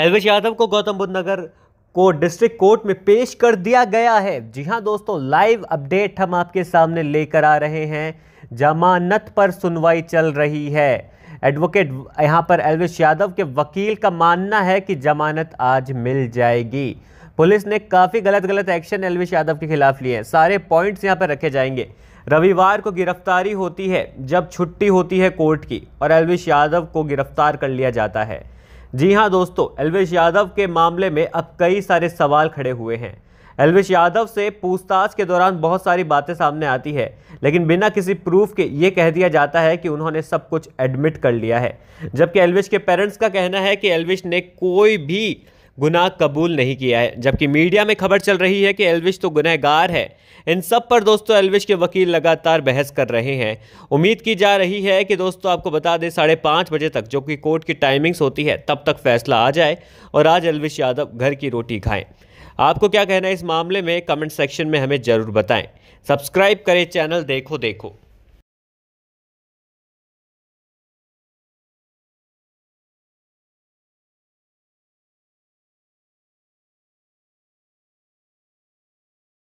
एलवेश यादव को गौतम बुद्ध नगर को district court में पेश कर दिया गया है जी हाँ दोस्तों लाइव अपडेट हम आपके सामने लेकर आ रहे हैं जमानत पर सुनवाई चल रही है एडवोकेट यहाँ पर एलविश यादव के वकील का मानना है कि जमानत आज मिल जाएगी पुलिस ने काफ़ी गलत गलत एक्शन एलविश यादव के खिलाफ लिए हैं सारे पॉइंट्स यहाँ पर रखे जाएंगे रविवार को गिरफ्तारी होती है जब छुट्टी होती है कोर्ट की और एलविश यादव को गिरफ्तार कर लिया जाता है जी हां दोस्तों एलवेश यादव के मामले में अब कई सारे सवाल खड़े हुए हैं एलवेश यादव से पूछताछ के दौरान बहुत सारी बातें सामने आती है लेकिन बिना किसी प्रूफ के ये कह दिया जाता है कि उन्होंने सब कुछ एडमिट कर लिया है जबकि एलवेश के पेरेंट्स का कहना है कि एलवेश ने कोई भी गुनाह कबूल नहीं किया है जबकि मीडिया में खबर चल रही है कि एलविश तो गुनहगार है इन सब पर दोस्तों एलविश के वकील लगातार बहस कर रहे हैं उम्मीद की जा रही है कि दोस्तों आपको बता दें साढ़े पाँच बजे तक जो कि कोर्ट की टाइमिंग्स होती है तब तक फैसला आ जाए और आज एलविश यादव घर की रोटी खाएँ आपको क्या कहना है इस मामले में कमेंट सेक्शन में हमें ज़रूर बताएँ सब्सक्राइब करें चैनल देखो देखो